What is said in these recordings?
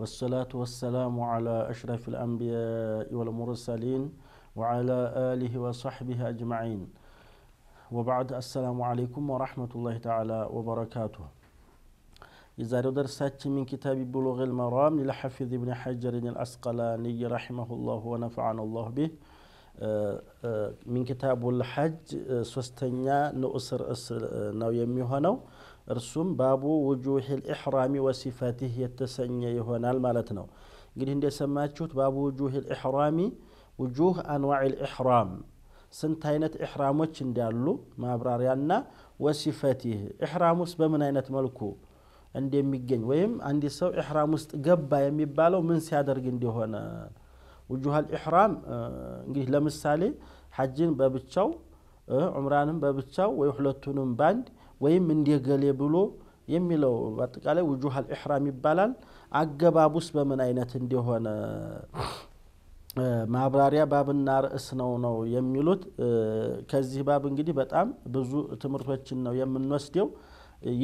والصلاة والسلام على أشرف الأنبياء والمرسلين وعلى آله وصحبه أجمعين وبعد السلام عليكم ورحمة الله تعالى وبركاته إذا درست من كتاب بلوغ المرام للحفظ ابن حجر الأسقلاني رحمه الله ونفعنا الله به آه، آه، من كتاب الحج سوستنيا نؤسر أسر ነው የሚሆነው እርሱም ባቡ ውጁሂል ኢሕራሚ ወሲፋቲህ የተሰኘ ይሆናል ማለት ነው እንግዲህ እንደሰማችሁት ባቡ ውጁሂል ኢሕራሚ ውጁህ አንዋዕ ኢሕራም ስንት አይነት ኢሕራሞች እንዳሉ ማብራሪያና ወሲፈቲህ ኢሕራም ውስጥ በምን አይነት መልኩ እንደሚገኝ ወይም አንድ ሰው ኢሕራም ውስጥ ገባ የሚባለው ምን ሲያደርግ እንደሆነ ውጁሃል ኢሕራም እንግዲህ ለምሳሌ ሐጅን በብቻው ዑምራንም በብቻው ወይ ሁለቱንም ባንድ ወይም እንዲገሌ ብሎ የሚለው በአጠቃላይ ውጁሃል ኢሕራም ይባላል። አገባቡስ በምን አይነት እንደሆነ ማብራሪያ ባብና ርዕስ ነው ነው የሚሉት። ከዚህ ባብ እንግዲህ በጣም ብዙ ትምህርቶችን ነው የምንወስደው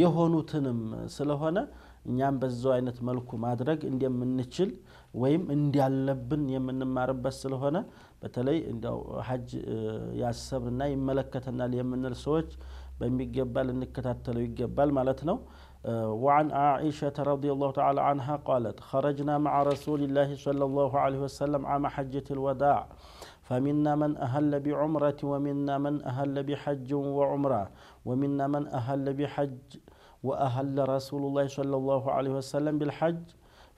የሆኑትንም ስለሆነ እኛም በዛው አይነት መልኩ ማድረግ እንደምንችል ወይም እንዳለብን የምንማርበት ስለሆነ በተለይ እንዲያው ሀጅ ያሰብንና ይመለከተናል የምንል ሰዎች በሚገባ ልንከታተለው يجبال ማለት وعن عائشة رضي الله تعالى عنها قالت خرجنا مع رسول الله صلى الله عليه وسلم عام حجة الوداع فمنا من أهل بعمرة ومنا من أهل بحج وعمرة ومنا من أهل بحج وأهل رسول الله صلى الله عليه وسلم بالحج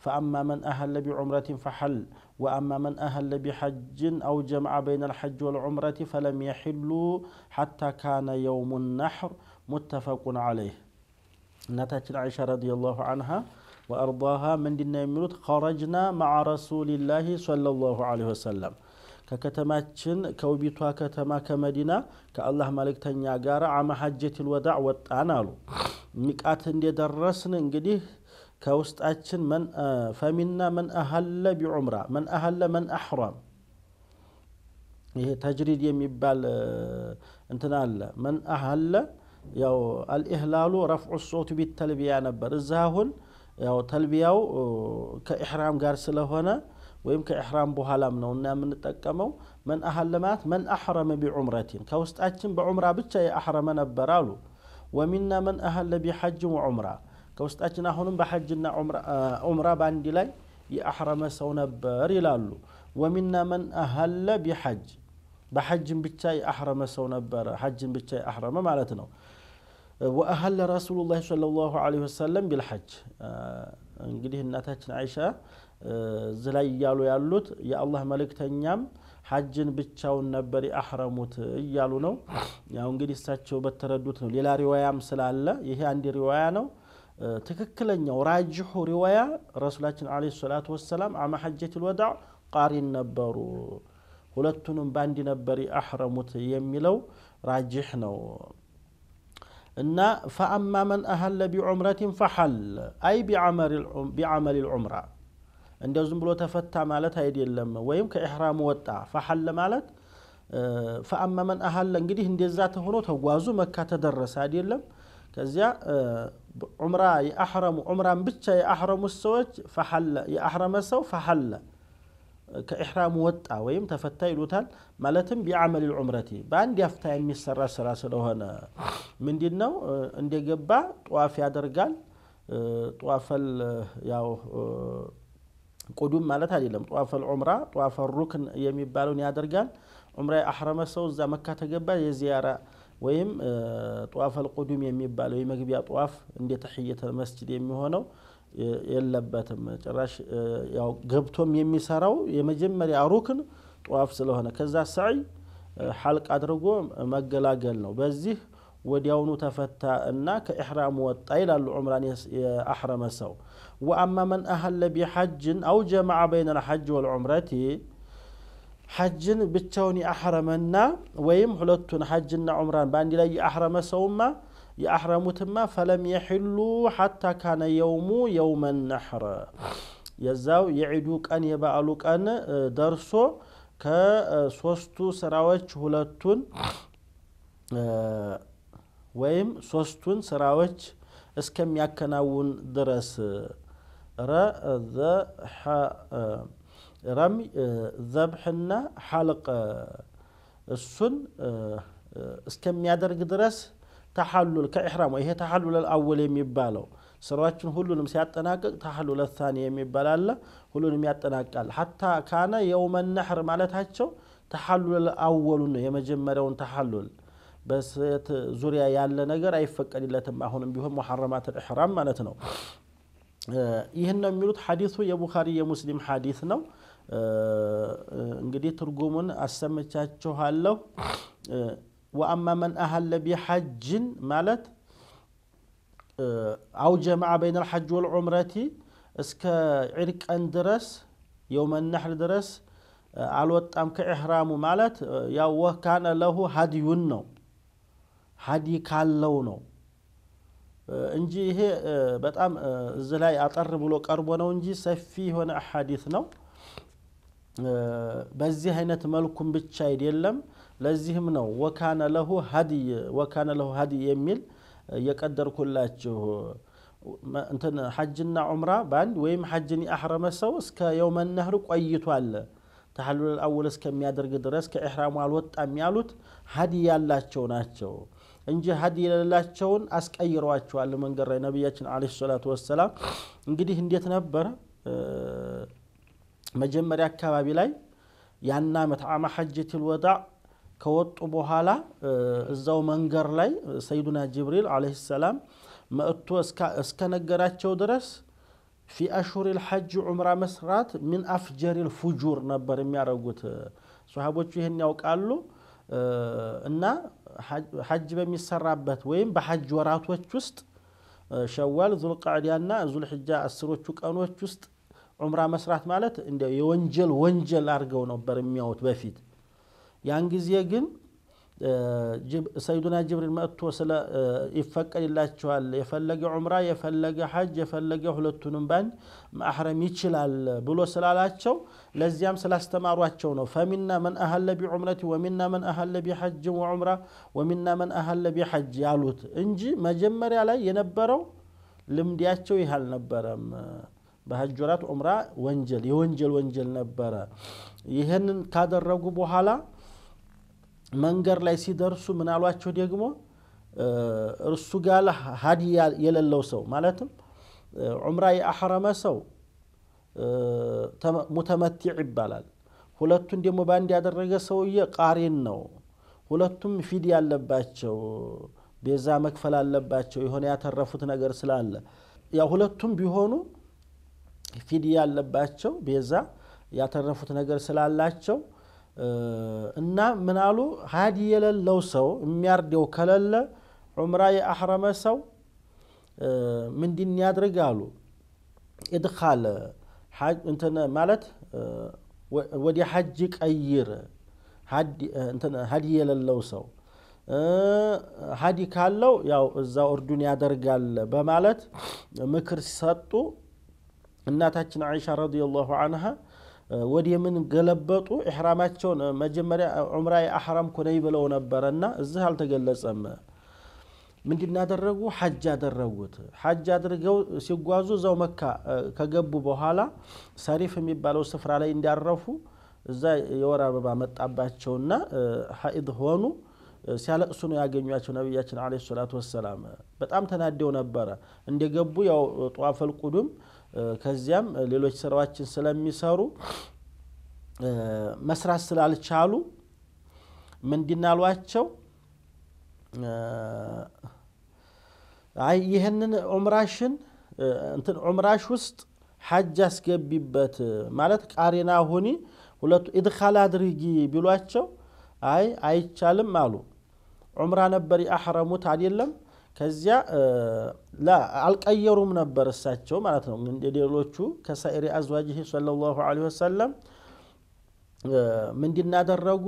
فأما من أهل بعمرة فحل وأما من أهل بحج أو جمع بين الحج والعمرة فلم يحلوا حتى كان يوم النحر متفق عليه نتاج عائشة رضي الله عنها وأرضاها من دين يملوت خرجنا مع رسول الله صلى الله عليه وسلم ككتماتشن كوبيتوا كتما كمدينة كالله مالك ጋር عم حجة الوداع ወጣን አሉ። ሚቃት درسن እንግዲህ كوست أتشن من فمنا من أهل بعمرة من أهل من أحرم تجريد يمبال انتنال من أهل يو الإهلال رفع الصوت بالتلبية نبر الزاهن يو تلبية كإحرام قارسله هنا ويم كإحرام بهلا من من التكمو من أهل مات من أحرم بعمرة كوست أتشن بعمرة بتشا أحرم نبرالو ومنا من أهل بحج وعمره ከውስጣችን አሁንም በሐጅና ዑምራ በአንድ ላይ የአሕረመ ሰው ነበር ይላሉ። ወሚና መን አሀለ ቢሐጅ በሐጅን ብቻ የአሕረመ ሰው ነበረ። ሐጅን ብቻ የአሕረመ ማለት ነው። ወአሀለ ረሱሉላህ ሰለላሁ ዐለይሂ ወሰለም ቢልሐጅ እንግዲህ እናታችን አይሻ እዚህ ላይ እያሉ ያሉት የአላህ መልእክተኛም ሐጅን ብቻውን ነበር የአሕረሙት እያሉ ነው። ያው እንግዲህ እሳቸው በተረዱት ነው። ሌላ ሪዋያም ስላለ ይሄ አንድ ሪዋያ ነው። تككلن يوراجح رواية رسول الله عليه الصلاة والسلام عما حجة الوداع قارن نبرو ولتنم باند نبري أحرم يميلو راجحنا إن فأما من أهل بعمرة فحل أي بعمر بعمل العمرة عند زم بلو تفتى مالت هيدي اللم ويمك إحرام وطع فحل مالت فأما من أهل لنجده هندي الزات هنو تغوازو مكة تدرس هيدي اللم كزيا ዑምራ የአሕረሙ ዑምራን ብቻ የአሕረሙ ሰዎች የአሕረመ ሰው ፈሐለ ከኢሕራሙ ወጣ ወይም ተፈታ ይሉታል። ማለትም ቢዓመል ልዑምረቲ በአንድ ያፍታ የሚሰራ ስራ ስለሆነ ምንድን ነው እንደገባ ጠዋፍ ያደርጋል። ጠዋፈል ያው ቁዱም ማለት አይደለም። ጠዋፈል ዑምራ ጠዋፈል ሩክን የሚባለውን ያደርጋል። ዑምራ የአሕረመ ሰው እዛ መካ ተገባ የዚያራ ወይም ጠዋፍ አልቁዱም የሚባለው የመግቢያ ጠዋፍ እንደ ተሕየተ መስጅድ የሚሆነው የለበትም። ጭራሽ ያው ገብቶም የሚሰራው የመጀመሪያ ሩክን ጠዋፍ ስለሆነ ከዛ ሰዕይ ሐልቅ አድርጎ መገላገል ነው። በዚህ ወዲያውኑ ተፈታ እና ከኢሕራሙ ወጣ ይላሉ ዑምራን የአሕረመ ሰው ወአማ መን አህለ ቢሐጅን አው ጀማዓ በይነ ልሐጅ ወልዑምረቲ ሐጅን ብቻውን የአሕረመና ወይም ሁለቱን ሐጅና ዑምራን በአንድ ላይ የአሕረመ ሰውማ የአሕረሙትማ ፈለም የሕሉ ሐታ ካነ የውሙ የውመ ነሕር የዛው የዒዱ ቀን የበዓሉ ቀን ደርሶ ከሶስቱ ስራዎች ሁለቱን ወይም ሶስቱን ስራዎች እስከሚያከናውን ድረስ ረ ረሚ ዘብሕና ሐልቅ እሱን እስከሚያደርግ ድረስ ተሐሉል ከኢሕራም ይሄ ተሐሉል አወል የሚባለው ስራዎችን ሁሉንም ሲያጠናቅቅ ተሐሉል ታኒ የሚባል አለ። ሁሉንም ያጠናቃል። ሐታ ካነ የውመ ነሕር ማለታቸው ተሐሉል አወሉን ነው። የመጀመሪያውን ተሐሉል በሴት ዙሪያ ያለ ነገር አይፈቀድለትም። አሁንም ቢሆን ሙሐረማት ኢሕራም ማለት ነው። ይህን ነው የሚሉት ሐዲሱ የቡኻሪ የሙስሊም ሐዲስ ነው። እንግዲህ ትርጉሙን አሰምቻችኋለሁ። ወአማ መን አሀለ ቢሐጅን ማለት አው ጀማ በይን ልሐጅ ወልዑምረቲ እስከ ዒድ ድረስ የውመናሕር ድረስ አልወጣም ከኢሕራሙ ማለት ያው ወካነ ለሁ ሀዲዩን ነው ሀዲ ካለው ነው እንጂ ይሄ በጣም እዚህ ላይ አጠር ብሎ ቀርቦ ነው እንጂ ሰፊ የሆነ አሐዲት ነው። በዚህ አይነት መልኩም ብቻ አይደለም። ለዚህም ነው ወካነ ለሁ ሀዲይ ወካነ ለሁ ሀዲይ የሚል የቀደርኩላችሁ እንትን ሐጅና ዑምራ በአንድ ወይም ሐጅን የአሕረመ ሰው እስከ የውመ ነህር ቆይቷል ተሐሉል አውል እስከሚያደርግ ድረስ ከኢሕራሙ አልወጣም ያሉት ሀዲ ያላቸው ናቸው እንጂ ሀዲ የሌላቸውን አስቀይረዋቸዋል መንገድ ላይ ነቢያችን ዓለይሂ ሰላቱ ወሰላም እንግዲህ እንዴት ነበር መጀመሪያ አካባቢ ላይ ያና መትዓማ ሐጀቲል ወዳዕ ከወጡ በኋላ እዛው መንገድ ላይ ሰይዱና ጅብሪል ዓለይሂ ሰላም መጥቶ እስከነገራቸው ድረስ ፊ አሽሁሪል ሐጅ ዑምራ መስራት ሚን አፍጀሪል ፉጁር ነበር የሚያደርጉት። ሶሃቦቹ ይህን ያውቃሉ እና ሐጅ በሚሰራበት ወይም በሐጅ ወራቶች ውስጥ ሸዋል፣ ዙልቃዕዳና ዙልሕጃ አስሮቹ ቀኖች ውስጥ ዑምራ መስራት ማለት እንደ የወንጀል ወንጀል አድርገው ነበር የሚያዩት በፊት። ያን ጊዜ ግን ሰይዱና ጅብሪል መጥቶ ስለ ይፈቀድላቸዋል የፈለገ ዑምራ የፈለገ ሐጅ የፈለገ ሁለቱንም ባንድ ማሕረም ይችላል ብሎ ስላላቸው ለዚያም ስላስተማሯቸው ነው። ፈሚና መን አሀለ ቢዑምረት ወሚና መን አሀለ ቢሐጅ ወዑምራ ወሚና መን አሀለ ቢሐጅ ያሉት እንጂ መጀመሪያ ላይ የነበረው ልምዲያቸው ይህ አልነበረም። በሐጅ ወራት ዑምራ ወንጀል የወንጀል ወንጀል ነበረ። ይህንን ካደረጉ በኋላ መንገድ ላይ ሲደርሱ ምናሏቸው ደግሞ እርሱ ጋር ሀዲያ የሌለው ሰው ማለትም ዑምራ የአሕረመ ሰው ሙተመቲዕ ይባላል። ሁለቱን ደግሞ በአንድ ያደረገ ሰውዬ ቃሪን ነው። ሁለቱም ፊድ ያለባቸው ቤዛ መክፈል አለባቸው። የሆነ ያተረፉት ነገር ስላለ ያ ሁለቱም ቢሆኑ ፊድያ ያለባቸው ቤዛ ያተረፉት ነገር ስላላቸው እና ምናሉ ሀዲ የሌለው ሰው የሚያርደው ከሌለ ዑምራ የአሕረመ ሰው ምንድን ያድርግ አሉ። ኢድኻል ማለት ወደ ሐጅ ቀይር። ሀዲ የሌለው ሰው ሀዲ ካለው ያው እዛ እርዱን ያደርጋል በማለት ምክር ሲሰጡ እናታችን አይሻ ረዲየላሁ አንሃ ወዲ የምን ገለበጡ ኢሕራማቸውን መጀመሪያ ዑምራ አሕራም ኮነይ ብለው ነበረ እና እዚህ አልተገለጸም። ምንድ እናደረጉ ሐጅ አደረጉት። ሐጅ አድርገው ሲጓዙ እዛው መካ ከገቡ በኋላ ሰሪፍ የሚባለው ስፍራ ላይ እንዲያረፉ እዛ የወር አበባ መጣባቸውና ሀኢድ ሆኑ። ሲያለቅሱ ነው ያገኟቸው ነቢያችን ዓለይሂ ሰላቱ ወሰላም። በጣም ተናደው ነበረ እንደገቡ ያው ጠዋፈል ቁዱም ከዚያም ሌሎች ስራዎችን ስለሚሰሩ መስራት ስላልቻሉ ምንድናሏቸው? አይ ይህንን ዑምራሽን እንትን ዑምራሽ ውስጥ ሐጅ አስገቢበት ማለት ቃሪና ሁኒ ሁለቱ ኢድኻል አድርጊ ቢሏቸው አይ አይቻልም አሉ። ዑምራ ነበር የአሕረሙት አይደለም ከዚያ ላ አልቀየሩም ነበር እሳቸው ማለት ነው። እንደ ሌሎቹ ከሳኢሪ አዝዋጅህ ሰለላሁ ዐለይሂ ወሰለም ምንድን አደረጉ?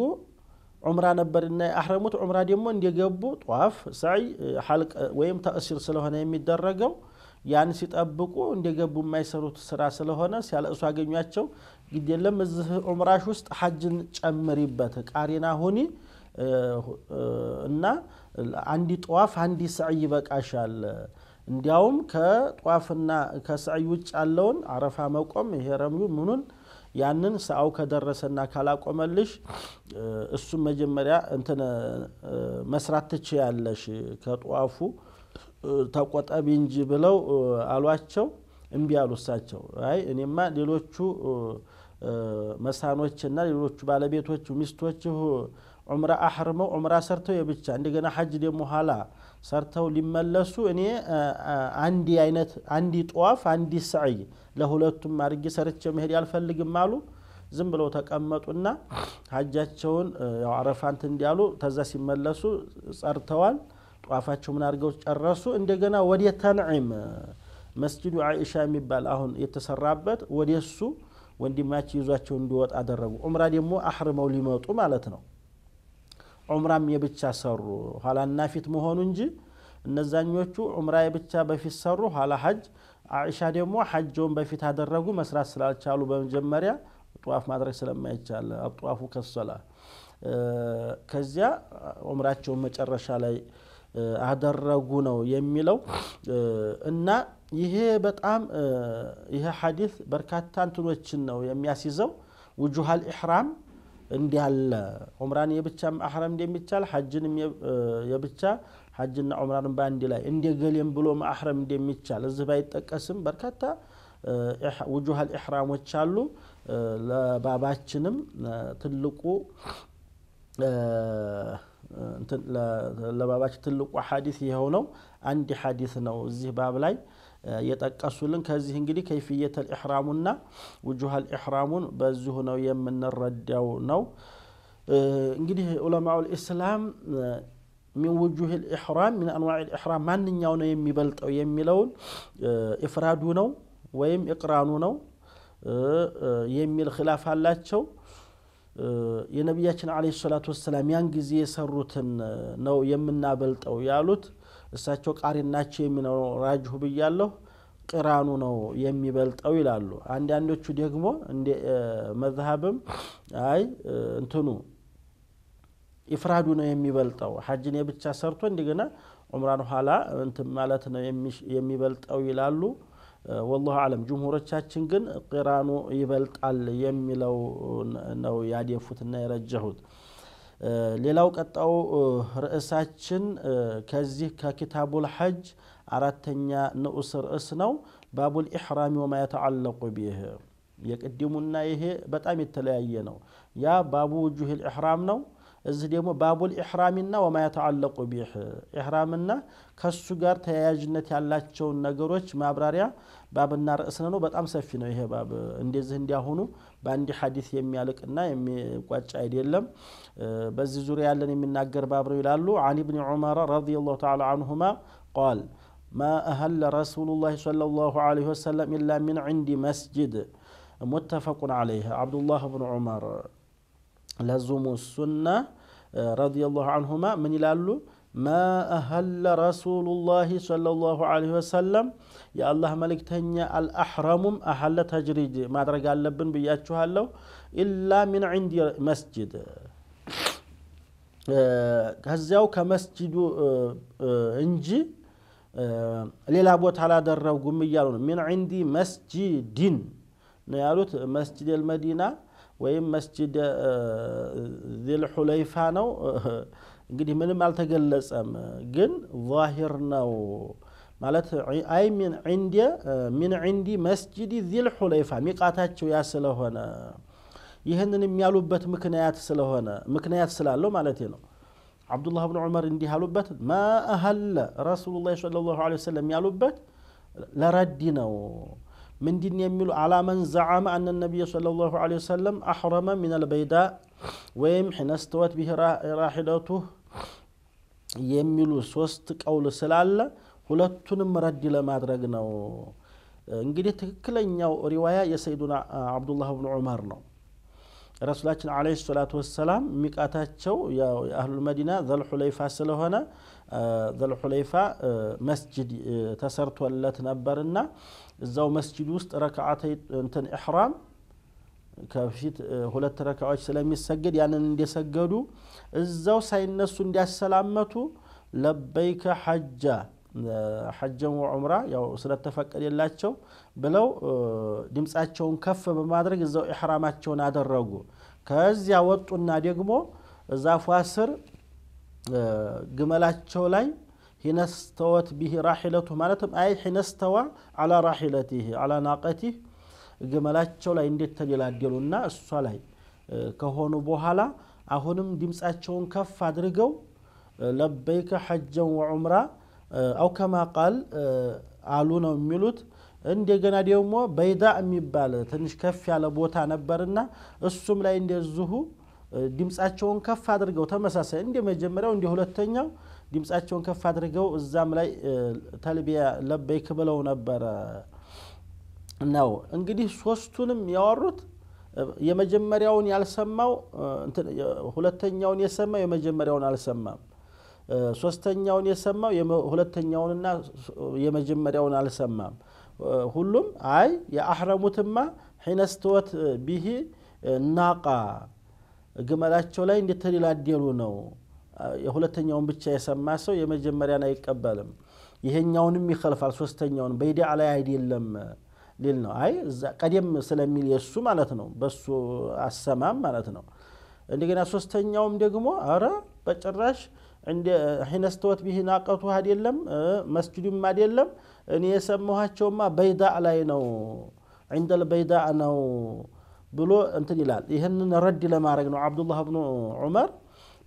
ዑምራ ነበርና አህረሙት። ዑምራ ደግሞ እንደገቡ ጧፍ፣ ሳይ፣ ሐልቅ ወይም ተእሲር ስለሆነ የሚደረገው ያን ሲጠብቁ እንደገቡ የማይሰሩት ስራ ስለሆነ ሲያለእሱ አገኟቸው። ግድ የለም እዚህ ዑምራሽ ውስጥ ሐጅን ጨምሪበት ቃሪና ሁኒ እና አንዲ ጠዋፍ አንዲ ሰዕይ ይበቃሻል። እንዲያውም ከጠዋፍና ከሰዕይ ውጭ ያለውን አረፋ መቆም ይሄ ረምዩ ምኑን ያንን ሰአው ከደረሰና ካላቆመልሽ እሱም መጀመሪያ እንትን መስራት ትች ያለሽ ከጠዋፉ ተቆጠቢ እንጂ ብለው አሏቸው። እምቢ አሉሳቸው አይ እኔማ ሌሎቹ መሳኖችና ሌሎቹ ባለቤቶች ሚስቶች ዑምራ አሕርመው ዑምራ ሰርተው የብቻ እንደገና ሐጅ ደግሞ ኋላ ሰርተው ሊመለሱ እኔ አንድ አይነት አንዲ ጧፍ አንድ ስዕይ ለሁለቱም አድርጌ ሰርቼ መሄድ ያልፈልግም አሉ። ዝም ብለው ተቀመጡና ሐጃቸውን ያው አረፋንት እንዲያሉ ተዛ ሲመለሱ ጸርተዋል። ጧፋቸው ምን አድርገው ጨረሱ። እንደገና ወደ ተንዒም መስጅዱ አይሻ የሚባል አሁን የተሰራበት ወደሱ ወንድማቸው ይዟቸው እንዲወጣ አደረጉ። ዑምራ ደግሞ አሕርመው ሊመጡ ማለት ነው። ዑምራም የብቻ ሰሩ ኋላና ፊት መሆኑ እንጂ እነዛኞቹ ዑምራ የብቻ በፊት ሰሩ ኋላ ሐጅ። አኢሻ ደግሞ ሐጀውን በፊት አደረጉ መስራት ስላልቻሉ በመጀመሪያ ጧፍ ማድረግ ስለማይቻል አጧፉ ከሶላ ከዚያ ዑምራቸውን መጨረሻ ላይ አደረጉ ነው የሚለው እና ይሄ በጣም ይሄ ሐዲስ በርካታ እንትኖችን ነው የሚያስይዘው ውጁሃል ኢሕራም እንዲህ አለ ዑምራን የብቻ አሕረም እንደሚቻል ሐጅንም የብቻ ሐጅና ዑምራን በአንድ ላይ እንደ ገሌም ብሎ አሕረም እንደሚቻል እዚህ ባይጠቀስም በርካታ ውጁሃል ኢሕራሞች አሉ። ለባባችንም ትልቁ ለባባችን ትልቁ ሐዲስ ይኸው አንድ ሐዲስ ነው እዚህ ባብ ላይ የጠቀሱልን። ከዚህ እንግዲህ ከይፍየተል ኢሕራሙና ውጁሃል ኢሕራሙን በዚሁ ነው የምንረዳው ነው። እንግዲህ ዑለማኡል ኢስላም ሚን ውጁህ ኢሕራም ሚን አንዋዕ ኢሕራም ማንኛው ነው የሚበልጠው የሚለውን ኢፍራዱ ነው ወይም ኢቅራኑ ነው የሚል ክላፍ አላቸው። የነቢያችን ለ ሰላት ወሰላም ያን ጊዜ የሰሩትን ነው የምናበልጠው ያሉት እሳቸው ቃሪን ናቸው የሚለው ራጅሁ ብያለሁ። ቅራኑ ነው የሚበልጠው ይላሉ። አንዳንዶቹ ደግሞ እንደ መዝሀብም አይ እንትኑ ኢፍራዱ ነው የሚበልጠው ሐጅን የብቻ ሰርቶ እንደገና ዑምራን ኋላ እንትን ማለት ነው የሚበልጠው ይላሉ። ወላሁ አለም ጅምሁሮቻችን ግን ቅራኑ ይበልጣል የሚለው ነው ያደፉትና የረጀሁት። ሌላው ቀጣው ርዕሳችን ከዚህ ከኪታቡል ሐጅ አራተኛ ንዑስ ርዕስ ነው። ባቡል ኢሕራሚ ወማ የተዓለቁ ቢህ የቅድሙና ይሄ በጣም የተለያየ ነው። ያ ባቡ ውጁህ ልኢሕራም ነው። እዚህ ደግሞ ባቡል ኢሕራሚና ወማ የተዓለቁ ቢህ ኢሕራምና ከሱ ጋር ተያያዥነት ያላቸውን ነገሮች ማብራሪያ ባብና ርዕስነ ነው። በጣም ሰፊ ነው ይሄ ባብ። እንደዚህ እንዲያሆኑ በአንድ ሐዲስ የሚያልቅና የሚቋጭ አይደለም። በዚህ ዙሪያ ያለን የሚናገር ባብ ነው ይላሉ። አን ብኒ ዑመር ረዲየላሁ ተዓላ አንሁማ ቃል ما أهل رسول الله صلى الله عليه وسلم إلا من عند مسجد متفق عليه عبد الله بن عمر ለዙሙ ሱና ረዲየላሁ አንሁማ ምን ይላሉ? ማ አሀለ ረሱሉላሂ ሰለላሁ ዐለይሂ ወሰለም የአላህ መልእክተኛ አልአሕረሙም አሀለ ተጅሪድ ማድረግ አለብን ብያችኋለሁ። ኢላ ሚን ዒንዲ መስጅድ ከዚያው ከመስጅዱ እንጂ ሌላ ቦታ አላደረጉም እያሉ ነው። ሚን ዒንዲ መስጂዲን ነው ያሉት መስጅድ አልመዲና ወይም መስጂድ ሁለይፋ ነው። እንግዲህ ምንም አልተገለጸም፣ ግን ዛሂር ነው ማለት አይ ሚን ዒንዲ ሚን ዒንዲ መስጂድ ዚልሑለይፋ ሚቃታቸው ያ ስለሆነ ይህንን የሚያሉበት ምክንያት ስለሆነ ምክንያት ስላለው ማለት ነው። አብዱላህ ብን ዑመር እንዲህ ያሉበት ማ አህለ ረሱሉላህ ሰለላሁ ዐለይሂ ወሰለም ያሉበት ለረዲ ነው። ምንድን የሚሉ አላመን ዘዓመ አነ ነቢይ صለ ላሁ ለ ወሰለም አሕረመ ምን አልበይዳ ወይም ሕነስተወት ብህ ራሒለቱ የሚሉ ሶስት ቀውል ስላለ ሁለቱንም ረድ ለማድረግ ነው። እንግዲህ ትክክለኛው ሪዋያ የሰይዱና አብዱላህ ብን ዑመር ነው። ረሱላችን አለ ሰላት ወሰላም ሚቃታቸው የአህሉል መዲና ዘልሑለይፋ ስለሆነ ዘልሑለይፋ መስጅድ ተሰርቶለት ነበርና እዛው መስጅድ ውስጥ ረክዓተይ እንትን ኢሕራም ከፊት ሁለት ረካዎች ስለሚሰገድ ያንን እንደሰገዱ እዛው ሳይነሱ እንዲያሰላመቱ ለበይከ ሐጃ ሐጀን ወዑምራ ያው ስለተፈቀደላቸው ብለው ድምፃቸውን ከፍ በማድረግ እዛው ኢሕራማቸውን አደረጉ። ከዚያ ወጡና ደግሞ ዛፏ ስር ግመላቸው ላይ ሂነስተወት ቢሂ ራሒለቱ ማለትም አይ ሂነስተዋ አላ ራሒለቲህ አላ ናቀቲህ ግመላቸው ላይ እንዴት ተደላደሉና እሷ ላይ ከሆኑ በኋላ አሁንም ድምፃቸውን ከፍ አድርገው ለበይከ ሐጀን ወዑምራ አው ከማ ቃል አሉ ነው የሚሉት። እንደገና ደግሞ በይዳ የሚባል ትንሽ ከፍ ያለ ቦታ ነበርና እሱም ላይ እንደዙሁ ድምፃቸውን ከፍ አድርገው ተመሳሳይ እንደ መጀመሪያው እንደ ሁለተኛው ድምፃቸውን ከፍ አድርገው እዛም ላይ ተልቢያ ለበይክ ብለው ነበረ ነው እንግዲህ ሶስቱንም ያወሩት የመጀመሪያውን ያልሰማው ሁለተኛውን የሰማው የመጀመሪያውን አልሰማም ሶስተኛውን የሰማው ሁለተኛውንና የመጀመሪያውን አልሰማም። ሁሉም አይ የአህረሙትማ ሒነስተወት ቢሂ ናቃ ግመላቸው ላይ እንደተደላደሉ ነው። የሁለተኛውን ብቻ የሰማ ሰው የመጀመሪያን አይቀበልም። ይሄኛውንም ይከልፋል። ሶስተኛውን በይዲዓ ላይ አይደለም ሊል ነው። አይ ቀደም ስለሚል የሱ ማለት ነው፣ በሱ አሰማም ማለት ነው። እንደገና ሶስተኛውም ደግሞ አረ በጭራሽ ሒነስተወት ቢህ ናቀቱ አይደለም መስጅዱም አይደለም። እኔ የሰማኋቸውማ በይዳእ ላይ ነው ዒንደል በይዳእ ነው ብሎ እንትን ይላል። ይህንን ረድ ለማድረግ ነው አብዱላህ ብኑ ዑመር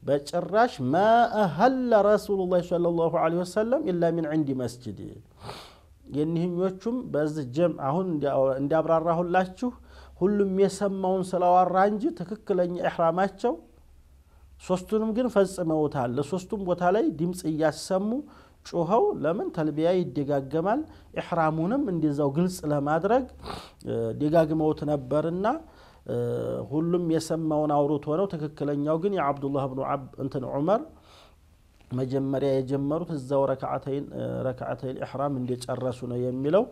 በጭራሽ ማ አሀለ ረሱሉላህ ሰለላሁ ዐለይሂ ወሰለም ኢላ ሚን ዒንዲ መስጅድ። የኒህኞቹም በዚህ ጀም አሁን እንዲያብራራሁላችሁ ሁሉም የሰማውን ስላዋራ እንጂ ትክክለኛ ኢሕራማቸው ሶስቱንም ግን ፈጽመውታል። ለሶስቱም ቦታ ላይ ድምፅ እያሰሙ ጩኸው ለምን ተልቢያ ይደጋገማል። ኢሕራሙንም እንደዛው ግልጽ ለማድረግ ደጋግመውት ነበርና ሁሉም የሰማውን አውርቶ ነው። ትክክለኛው ግን የአብዱላህ ብኑ እንትን ዑመር መጀመሪያ የጀመሩት እዛው ረክዓተይን ኢሕራም እንደጨረሱ ነው የሚለው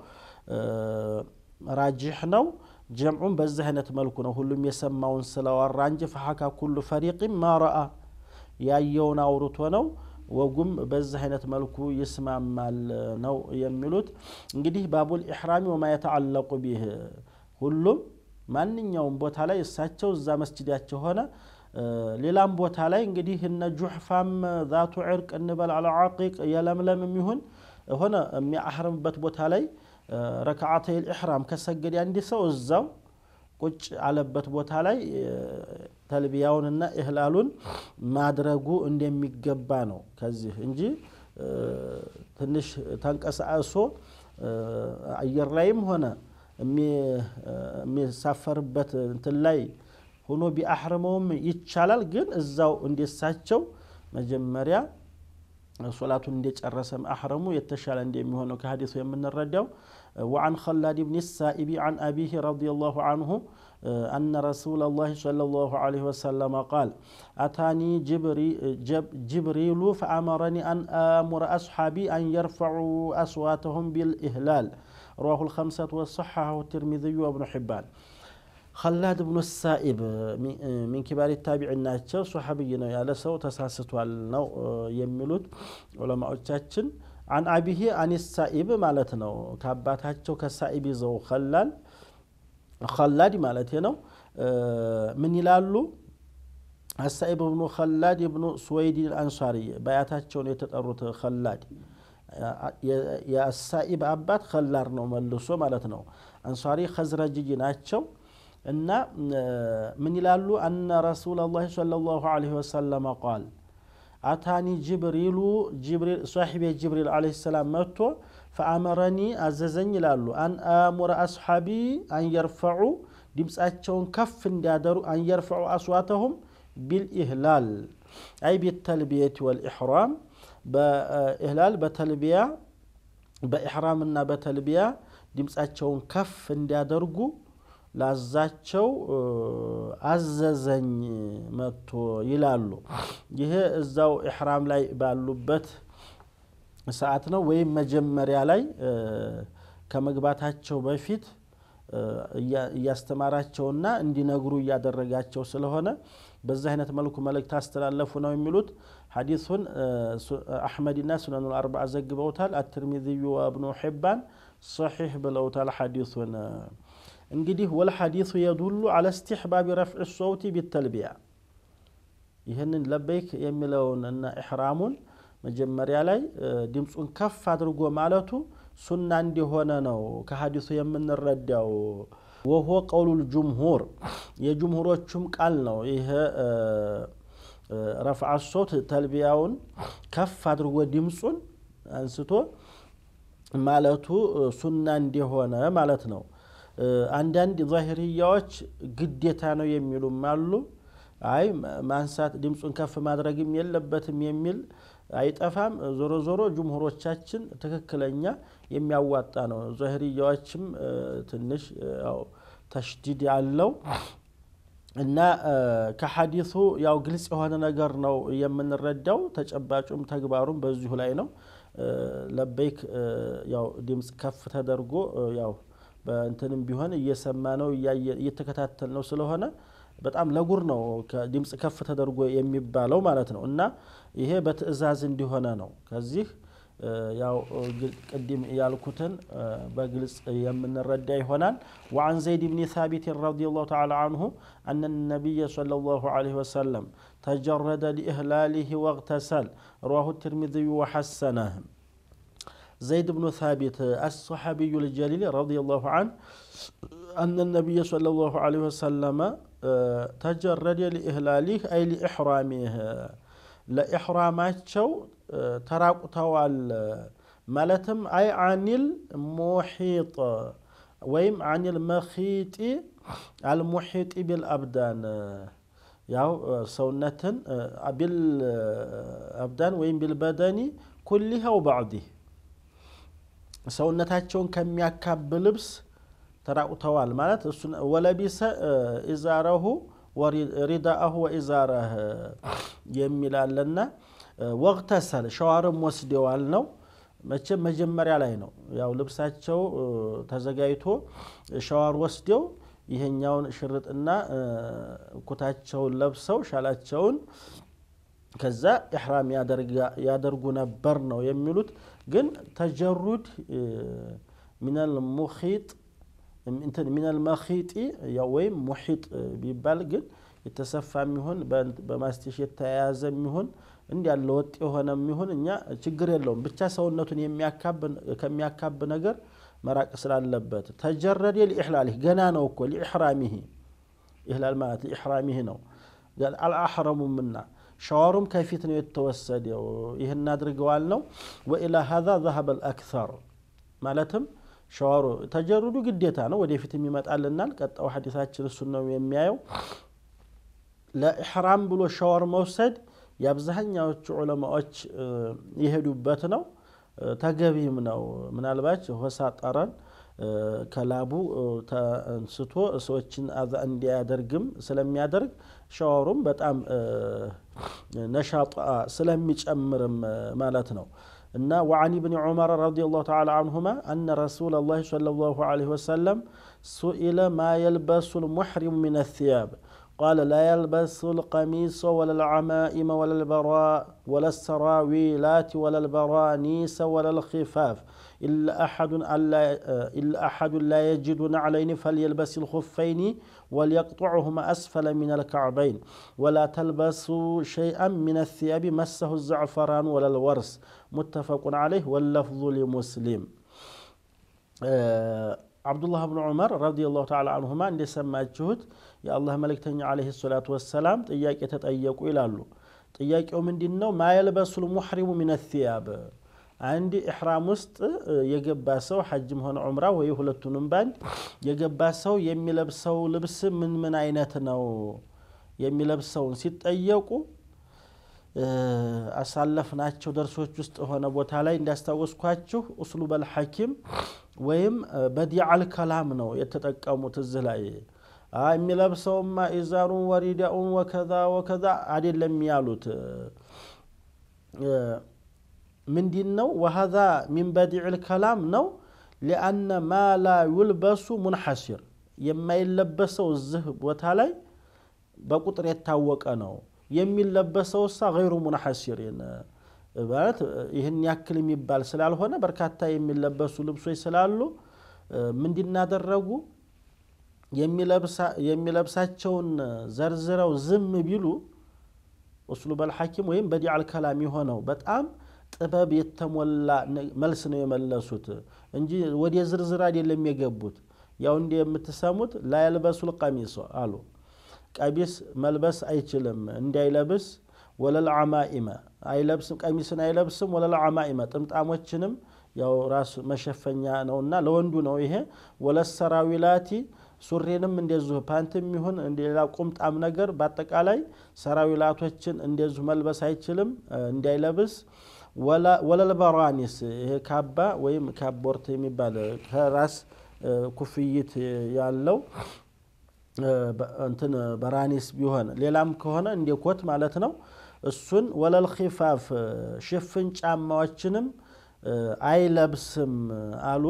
ራጅሕ ነው። ጀምዑን በዚህ አይነት መልኩ ነው ሁሉም የሰማውን ስለወራ እንጂ ፈሐካ ኩሉ ፈሪቅም ማረአ ያየውን አውርቶ ነው ወጉም በዚህ አይነት መልኩ ይስማማል ነው የሚሉት እንግዲህ ባቡል ኢሕራሚ ወማ የተዓለቁ ቢህ ሁሉም ማንኛውም ቦታ ላይ እሳቸው እዛ መስጅዳቸው ሆነ ሌላም ቦታ ላይ እንግዲህ እነ ጁሕፋም ዛቱ ዕርቅ እንበል አልዓቂቅ የለምለም የሚሆን ሆነ የሚያህርምበት ቦታ ላይ ረክዓተይ ኢሕራም ከሰገደ አንድ ሰው እዛው ቁጭ አለበት ቦታ ላይ ተልቢያውንና እህላሉን ማድረጉ እንደሚገባ ነው። ከዚህ እንጂ ትንሽ ተንቀሳቅሶ አየር ላይም ሆነ የሚሳፈርበት እንትን ላይ ሆኖ ቢአሕርመውም ይቻላል። ግን እዛው እንደሳቸው መጀመሪያ الرسم ሶላቱን እንደጨረሰም አሕረሙ የተሻለ እንደሚሆነው ከሀዲሱ የምንረዳው وعن خلاد بن السائب عن أبيه رضي الله عنه أن رسول الله صلى الله عليه وسلم قال أتاني جبري جب جبريل فأمرني أن آمر أصحابي أن يرفعوا أصواتهم بالإهلال رواه الخمسة وصححه الترمذي وابن حبان خلاد بن السائب من كبار التابعين ناتشو صحابي نو يالا سو تساسط والنو يملوت علماء تشن عن أبيه عن السائب مالتنو كابات هاتشو كالسائب زو خلال خلاد مالتنو من يلالو السائب بن خلاد بن سويد الأنصاري بياتاتشو نتطرط خلاد يا السائب أبات خلار نو ملسو مالتنو أنصاري خزرجي ناتشو إن آه، من يلالو أن رسول الله صلى الله عليه وسلم قال أتاني جبريل جبريل صاحب جبريل عليه السلام متو فأمرني أززني لالو أن أمر أصحابي أن يرفعوا دمس أتشون كف دادروا أن يرفعوا أصواتهم بالإهلال أي بالتلبية والإحرام بإهلال آه، بتلبية بإحرام النبى تلبية دمس أتشون كف دادروا ላዛቸው አዘዘኝ መጥቶ ይላሉ። ይሄ እዛው ኢሕራም ላይ ባሉበት ሰዓት ነው ወይም መጀመሪያ ላይ ከመግባታቸው በፊት እያስተማራቸውና እንዲነግሩ እያደረጋቸው ስለሆነ በዚህ አይነት መልኩ መልእክት አስተላለፉ ነው የሚሉት። ሐዲሱን አሕመድና ሱነኑ አርባ ዘግበውታል። አትርሚዝዩ ወእብኑ ሒባን ሰሒሕ ብለውታል ሐዲሱን እንግዲህ ወልሐዲሱ የዱሉ አለ እስትሕባቢ ረፍዕ ሶውቲ ቢተልቢያ ይህንን ለበይክ የሚለውን እና ኢሕራሙን መጀመሪያ ላይ ድምፁን ከፍ አድርጎ ማለቱ ሱና እንዲሆነ ነው ከሀዲሱ የምንረዳው። ወሆ ቀውሉል ጁምሁር የጅምሁሮቹም ቃል ነው። ይህ ረፍዐ ሶት ተልቢያውን ከፍ አድርጎ ድምፁን አንስቶ ማለቱ ሱና እንዲሆነ ማለት ነው። አንዳንድ ዛሂርያዎች ግዴታ ነው የሚሉም አሉ። አይ ማንሳት ድምፁን ከፍ ማድረግም የለበትም የሚል አይጠፋም። ዞሮ ዞሮ ጅምሁሮቻችን ትክክለኛ የሚያዋጣ ነው። ዛሂርያዎችም ትንሽ ተሽዲድ አለው እና ከሐዲሱ ያው ግልጽ የሆነ ነገር ነው የምንረዳው። ተጨባጩም ተግባሩም በዚሁ ላይ ነው። ለበይክ ያው ድምፅ ከፍ ተደርጎ ያው بنتنم بيهن يسمانو يتكتاتل نو سلوهن بتعم لغورنو كديمس كفة تدرجو يمي بالو مالتنا قلنا إيه بتأزازن ديهنانو كزيه ياو قديم يالكوتن بجلس يمن الرد هنا وعن زيد بن ثابت رضي الله تعالى عنه أن النبي صلى الله عليه وسلم تجرد لإهلاله واغتسل رواه الترمذي وحسنه زيد بن ثابت الصحابي الجليل رضي الله عنه أن النبي صلى الله عليه وسلم آه، تجرد لإهلاله أي لإحرامه لإحرامات شو آه، آه، مالتم أي عن المحيط ويم عن المخيط المحيط بالأبدان ياو سونة بالأبدان ويم بالبدن كلها وبعضه ሰውነታቸውን ከሚያካብ ልብስ ተራቁተዋል ማለት እሱ ወለቢሰ ኢዛረሁ ሪዳአሁ ወኢዛረህ የሚላለና ወቅተሰል ሸዋርም ወስደዋል ነው። መቼም መጀመሪያ ላይ ነው ያው ልብሳቸው ተዘጋጅቶ ሸዋር ወስደው ይሄኛውን ሽርጥና ኩታቸውን ለብሰው ሻላቸውን ከዛ ኢሕራም ያደርጉ ነበር ነው የሚሉት። ግን ተጀሩድ ሚነል ሙሂጥ መኺጢ ወይም ሙሂጥ ቢባል ግን የተሰፋ የሚሆን በማስቲሽ የተያያዘ የሚሆን እንዲ ያለ ወጥ የሆነ የሚሆን እኛ ችግር የለውም። ብቻ ሰውነቱን ከሚያካብ ነገር መራቅ ስላለበት ተጀረድ ሊኢሕላሊህ ገና ነው እኮ ሊኢሕራሚህ ኢሕላል ማለት ሊኢሕራሚህ ነው አልአሕረሙምና ሻወሩም ከፊት ነው የተወሰደው። ይህን አድርገዋል ነው ወኢላ ሀዛ ዘሀበል አክሰር ማለትም ሻወሩ ተጀሩዱ ግዴታ ነው፣ ወደፊት የሚመጣልናል። ቀጣው ሐዲሳችን እሱን ነው የሚያየው። ለኢሕራም ብሎ ሻወር መውሰድ የአብዛኛዎቹ ዑለማዎች የሄዱበት ነው፣ ተገቢም ነው። ምናልባት ሆሳ ጠረን ከላቡ ተንስቶ ሰዎችን አዛ እንዲያደርግም ስለሚያደርግ ሻወሩም በጣም نشاط آه، سلام أمر آه، مالتنا وعن ابن عمر رضي الله تعالى عنهما أن رسول الله صلى الله عليه وسلم سئل ما يلبس المحرم من الثياب قال لا يلبس القميص ولا العمائم ولا البراء ولا السراويلات ولا البرانيس ولا الخفاف إلا أحد, إلا أحد لا يجد نعلين فليلبس الخفين وليقطعهما أسفل من الكعبين ولا تلبس شيئا من الثياب مسه الزعفران ولا الورس متفق عليه واللفظ لمسلم آه، عبد الله بن عمر رضي الله تعالى عنهما عند جهد የአላህ መልእክተኛ አለይሂ ሰላቱ ወሰላም ጥያቄ ተጠየቁ ይላሉ። ጥያቄው ምንድን ነው? ማየልበሱል ሙሕሪሙ ሚነ ሲያብ አንድ ኢሕራም ውስጥ የገባ ሰው ሐጅም ሆነ ዑምራ ወይ ሁለቱንም ባንድ የገባ ሰው የሚለብሰው ልብስ ምን ምን አይነት ነው የሚለብሰውን ሲጠየቁ አሳለፍናቸው ደርሶች ውስጥ ሆነ ቦታ ላይ እንዳስታወስኳችሁ ኡስሉበል ሐኪም ወይም በዲዓል ከላም ነው የተጠቀሙት እዚህ ላይ የሚለብሰውማ ኢዛሩን ወሪዳኡን ወከዛ ወከዛ አይደለም ያሉት ምንድን ነው? ወሀዛ ሚን በዲዕል ከላም ነው። ሊአነ ማ ላ ዩልበሱ ሙንሐሲር የማይለበሰው እዚህ ቦታ ላይ በቁጥር የታወቀ ነው። የሚለበሰው ሳ ገይሩ ሙንሐሲር ማለት ይህን ያክል የሚባል ስላልሆነ በርካታ የሚለበሱ ልብሶች ስላሉ ምንድናደረጉ የሚለብሳቸውን ዘርዝረው ዝም ቢሉ እስሉ ሐኪም ወይም በዲዓል አልከላም የሆነው በጣም ጥበብ የተሞላ መልስ ነው የመለሱት እንጂ ወደ ዝርዝር አይደለም የገቡት። ያው እንዲ የምትሰሙት ላያልበሱ ልቀሚሶ አሉ። ቀሚስ መልበስ አይችልም እንዳይለብስ ወለልዓማኢመ አይለብስም፣ ቀሚስን አይለብስም። ወለልዓማኢመ ጥምጣሞችንም ያው ራሱ መሸፈኛ ነውና ለወንዱ ነው ይሄ ወለሰራዊላቲ ሱሪንም እንደዚሁ ፓንትም ይሁን እንደሌላ ቁምጣም ነገር በአጠቃላይ ሰራዊላቶችን እንደዚሁ መልበስ አይችልም እንዳይለብስ ወለልበራኒስ ይሄ ካባ ወይም ካቦርት የሚባል ከራስ ኩፍይት ያለው እንትን በራኒስ ቢሆን ሌላም ከሆነ እንደ ኮት ማለት ነው። እሱን ወለልኪፋፍ ሽፍን ጫማዎችንም አይለብስም አሉ።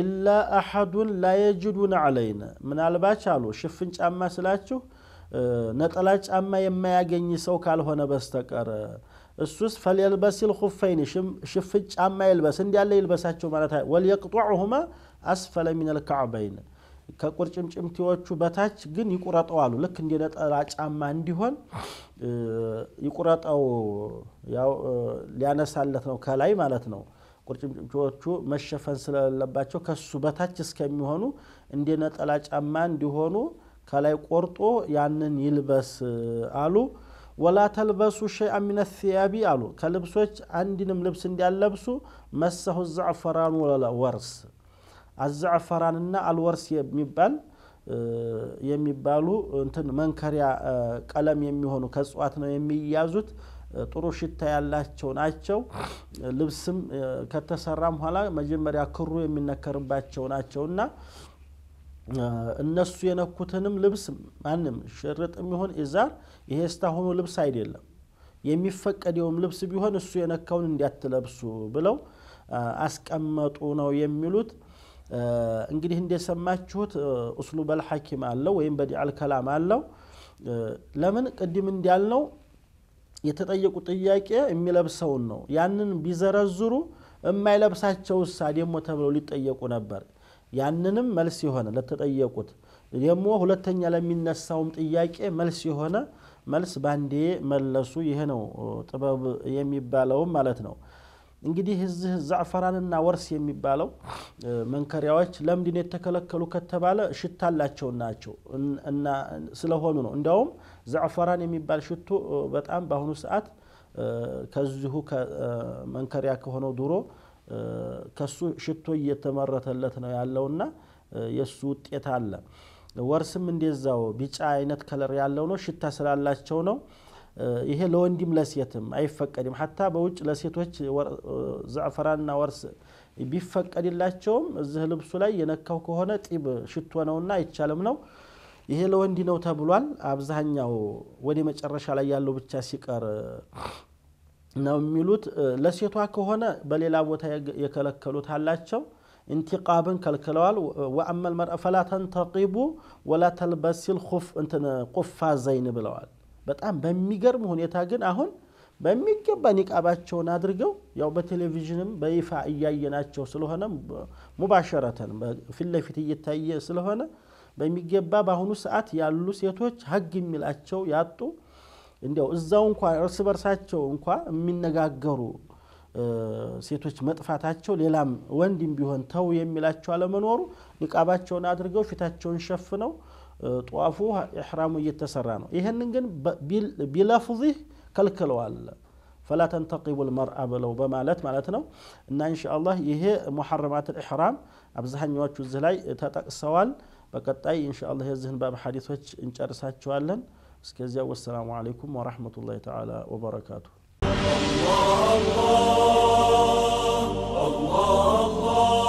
ኢላ አሐዱን ላየጅዱን አለይነ ምናልባች አሉ ሽፍን ጫማ ስላችሁ ነጠላ ጫማ የማያገኝ ሰው ካልሆነ በስተቀር እሱስ ፈልየልበሲል ሁፈይን ሽፍን ጫማ ይልበስ እንዲያለ ይልበሳቸው ማለት ወልየቅጡዕሁማ አስፈለ ሚነል ካዕበይን ከቁርጭምጭምቲዎቹ በታች ግን ይቁረጠው አሉ። ልክ እንደ ነጠላ ጫማ እንዲሆን ይቁረጠው፣ ያው ሊያነሳለት ነው ከላይ ማለት ነው። ቁርጭምጭምቾቹ መሸፈን ስለለባቸው ከሱ በታች እስከሚሆኑ እንደ ነጠላ ጫማ እንዲሆኑ ከላይ ቆርጦ ያንን ይልበስ አሉ። ወላ ተልበሱ ሸይአ ምን አሉ ከልብሶች አንድንም ልብስ እንዲያለብሱ መሰሁ ዘዕፈራን ወርስ አዘዕፈራንና አልወርስ የሚባል የሚባሉ እንትን መንከሪያ ቀለም የሚሆኑ ከእጽዋት ነው የሚያዙት ጥሩ ሽታ ያላቸው ናቸው። ልብስም ከተሰራም ኋላ መጀመሪያ ክሩ የሚነከርባቸው ናቸው እና እነሱ የነኩትንም ልብስ ማንም ሽርጥ የሚሆን ኢዛር ይሄ እስታሁኑ ልብስ አይደለም፣ የሚፈቀደውም ልብስ ቢሆን እሱ የነካውን እንዲያትለብሱ ብለው አስቀመጡ ነው የሚሉት። እንግዲህ እንደሰማችሁት እስሉበል ሐኪም አለው ወይም በዲዓል ከላም አለው። ለምን ቅድም እንዳልነው የተጠየቁ ጥያቄ የሚለብሰውን ነው። ያንን ቢዘረዝሩ የማይለብሳቸው ሳ ደግሞ ተብለው ሊጠየቁ ነበር። ያንንም መልስ የሆነ ለተጠየቁት ደግሞ ሁለተኛ ለሚነሳውም ጥያቄ መልስ የሆነ መልስ ባንዴ መለሱ። ይሄ ነው ጥበብ የሚባለውም ማለት ነው። እንግዲህ እዚህ ዛዕፈራንና ወርስ የሚባለው መንከሪያዎች ለምንድን የተከለከሉ ከተባለ ሽታ አላቸው ናቸው እና ስለሆኑ ነው። እንዲያውም ዛዕፈራን የሚባል ሽቶ በጣም በአሁኑ ሰዓት ከዚሁ መንከሪያ ከሆነው ድሮ ከሱ ሽቶ እየተመረተለት ነው ያለውና የእሱ ውጤት አለ። ወርስም እንደዛው ቢጫ አይነት ከለር ያለው ነው። ሽታ ስላላቸው ነው። ይሄ ለወንድም ለሴትም አይፈቀድም። ሀታ በውጭ ለሴቶች ዘዕፈራንና ወርስ ቢፈቀድላቸውም እዚህ ልብሱ ላይ የነካው ከሆነ ጢብ ሽቶ ነውና አይቻልም ነው። ይሄ ለወንድ ነው ተብሏል። አብዛኛው ወደ መጨረሻ ላይ ያለው ብቻ ሲቀር ነው የሚሉት። ለሴቷ ከሆነ በሌላ ቦታ የከለከሉት አላቸው። እንቲቃብን ከልክለዋል። ወአመል መርአ ፈላ ተንተቂቡ ወላ ተልበሲል ቁፋዘይን ብለዋል። በጣም በሚገርም ሁኔታ ግን አሁን በሚገባ ኒቃባቸውን አድርገው ያው በቴሌቪዥንም በይፋ እያየናቸው ስለሆነ ሙባሸረተን ፊት ለፊት እየታየ ስለሆነ በሚገባ በአሁኑ ሰዓት ያሉ ሴቶች ሀግ የሚላቸው ያጡ እንዲያው እዛው እንኳ እርስ በርሳቸው እንኳ የሚነጋገሩ ሴቶች መጥፋታቸው ሌላም ወንድም ቢሆን ተው የሚላቸው አለመኖሩ ኒቃባቸውን አድርገው ፊታቸውን ሸፍነው طوافو إحرامه يتسرانو يهنن جن بلا فضيه كل كلوال فلا تنتقب المرأة بلو بمالت مالتنا إن إن شاء الله يهي محرمات الإحرام أبزهن يواجه الزلاي تاتاك السوال بكتاي إن شاء الله يزهن باب حديث إن شاء الله سكزيا والسلام عليكم ورحمة الله تعالى وبركاته الله الله الله الله